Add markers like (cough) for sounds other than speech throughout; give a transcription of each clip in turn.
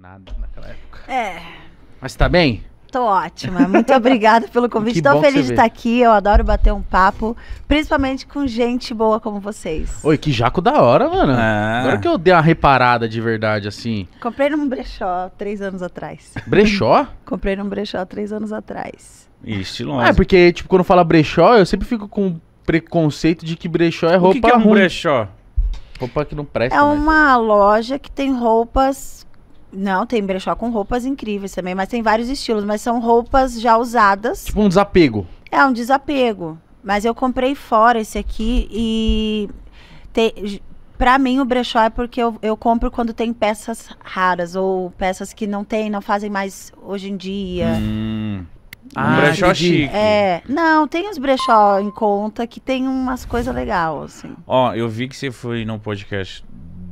nada naquela época. É. Mas tá bem? Tô ótima. Muito (laughs) obrigada pelo convite. Estou feliz de estar tá aqui. Eu adoro bater um papo, principalmente com gente boa como vocês. Oi, que jaco da hora, mano. É. Agora que eu dei uma reparada de verdade, assim. Comprei num brechó três anos atrás. Brechó? (laughs) Comprei num brechó três anos atrás. Estiloso. É, porque, tipo, quando fala brechó, eu sempre fico com preconceito de que brechó é roupa. O que, que é um ruim. brechó? Roupa que não presta. É uma mais. loja que tem roupas não, tem brechó com roupas incríveis também, mas tem vários estilos, mas são roupas já usadas. Tipo um desapego. É, um desapego. Mas eu comprei fora esse aqui e. Te, pra mim, o brechó é porque eu, eu compro quando tem peças raras ou peças que não tem, não fazem mais hoje em dia. Hum. Ah, um brechó chique. É, não, tem os brechó em conta que tem umas coisas legais, assim. Ó, eu vi que você foi no podcast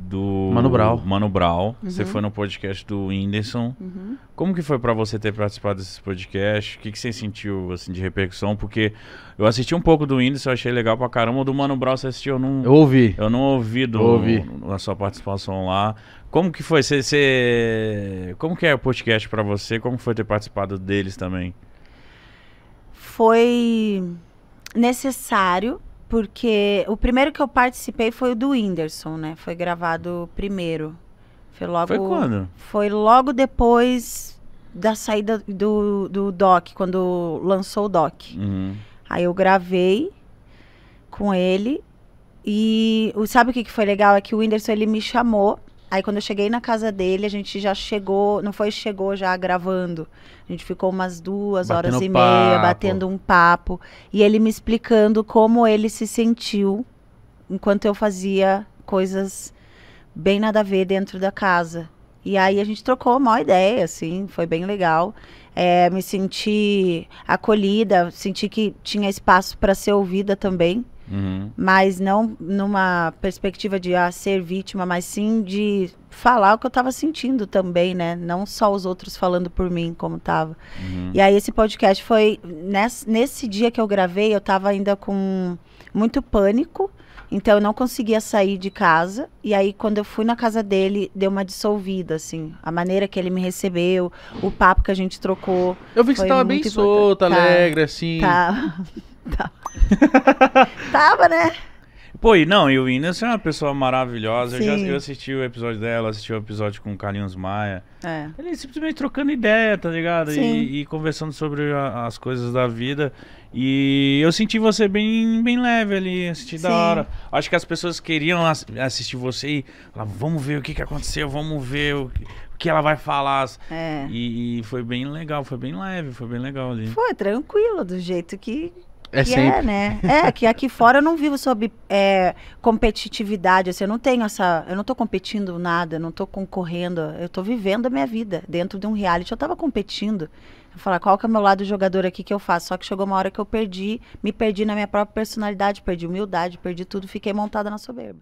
do Mano Brau. Mano Brown. Uhum. Você foi no podcast do Whindersson. Uhum. Como que foi para você ter participado desse podcast? O que, que você sentiu assim de repercussão? Porque eu assisti um pouco do Whindersson, achei legal pra caramba. O do Mano Brau você assistiu? Eu não, eu ouvi. Eu não ouvi, do, eu ouvi. a sua participação lá. Como que foi? Você, você... Como que é o podcast para você? Como foi ter participado deles também? Foi necessário porque o primeiro que eu participei foi o do Whindersson, né? Foi gravado primeiro. Foi logo. Foi quando? Foi logo depois da saída do, do Doc, quando lançou o Doc. Uhum. Aí eu gravei com ele. E o, sabe o que, que foi legal? É que o Whindersson ele me chamou Aí quando eu cheguei na casa dele, a gente já chegou, não foi chegou já gravando. A gente ficou umas duas batendo horas e papo. meia batendo um papo e ele me explicando como ele se sentiu enquanto eu fazia coisas bem nada a ver dentro da casa. E aí a gente trocou uma ideia, assim, foi bem legal. É, me senti acolhida, senti que tinha espaço para ser ouvida também. Uhum. Mas não numa perspectiva de ah, ser vítima, mas sim de falar o que eu estava sentindo também, né? Não só os outros falando por mim como tava. Uhum. E aí esse podcast foi. Nesse, nesse dia que eu gravei, eu tava ainda com muito pânico. Então eu não conseguia sair de casa. E aí, quando eu fui na casa dele, deu uma dissolvida, assim. A maneira que ele me recebeu, o papo que a gente trocou. Eu vi que você tava bem solta, alegre, assim. Tá. (laughs) Tava, né? Pô, e não, e o Inês é uma pessoa maravilhosa. Eu, já, eu assisti o episódio dela, assisti o episódio com o Carlinhos Maia. É. Ele simplesmente trocando ideia, tá ligado? Sim. E, e conversando sobre a- as coisas da vida. E eu senti você bem, bem leve ali, assisti da hora. Acho que as pessoas queriam ass- assistir você e falar, vamos ver o que, que aconteceu, vamos ver o que, o que ela vai falar. É. E, e foi bem legal, foi bem leve, foi bem legal ali. Foi tranquilo, do jeito que, é que é, sempre. é, né? É, que aqui fora eu não vivo sob é, competitividade, assim, eu não tenho essa, eu não tô competindo nada, não tô concorrendo, eu tô vivendo a minha vida dentro de um reality, eu tava competindo. Eu falar, qual que é o meu lado jogador aqui que eu faço? Só que chegou uma hora que eu perdi, me perdi na minha própria personalidade, perdi humildade, perdi tudo, fiquei montada na soberba.